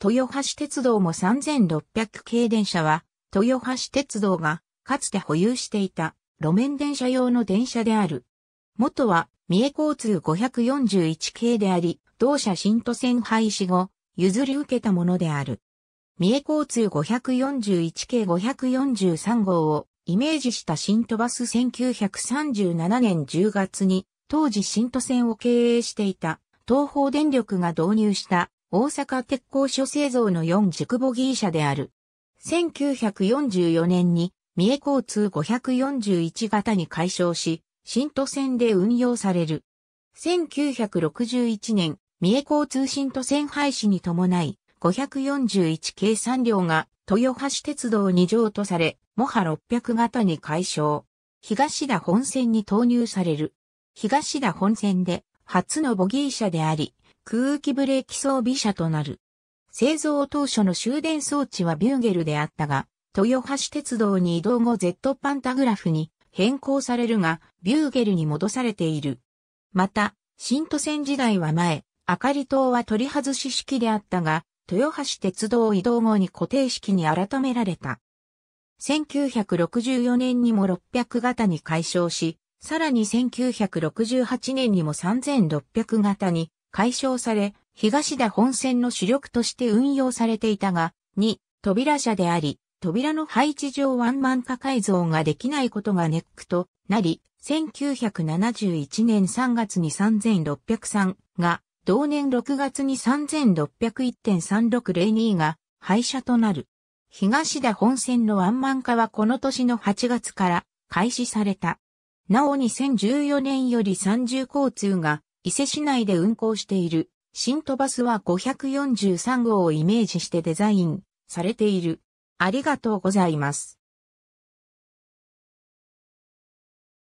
豊橋鉄道も3600系電車は、豊橋鉄道がかつて保有していた路面電車用の電車である。元は三重交通541系であり、同社新都線廃止後、譲り受けたものである。三重交通541系543号をイメージした新都バス1937年10月に当時新都線を経営していた東方電力が導入した大阪鉄工所製造の4軸ボギー車である。1944年に三重交通541型に改称し、新都線で運用される。1961年、三重交通新都線廃止に伴い、541計算量が豊橋鉄道に譲渡され、もは600型に改称。東田本線に投入される。東田本線で初のボギー車であり、空気ブレーキ装備車となる。製造当初の終電装置はビューゲルであったが、豊橋鉄道に移動後 Z パンタグラフに変更されるが、ビューゲルに戻されている。また、新都線時代は前、明かり灯は取り外し式であったが、豊橋鉄道移動後に固定式に改められた。1964年にも600型に解消し、さらに1968年にも3600型に解消され、東田本線の主力として運用されていたが、2、扉車であり、扉の配置上ワンマン化改造ができないことがネックとなり、1971年3月に3603が、同年6月に3601.3602が廃車となる。東田本線のワンマン化はこの年の8月から開始された。なお2014年より30交通が伊勢市内で運行している、新都バスは543号をイメージしてデザインされている。ありがとうございます。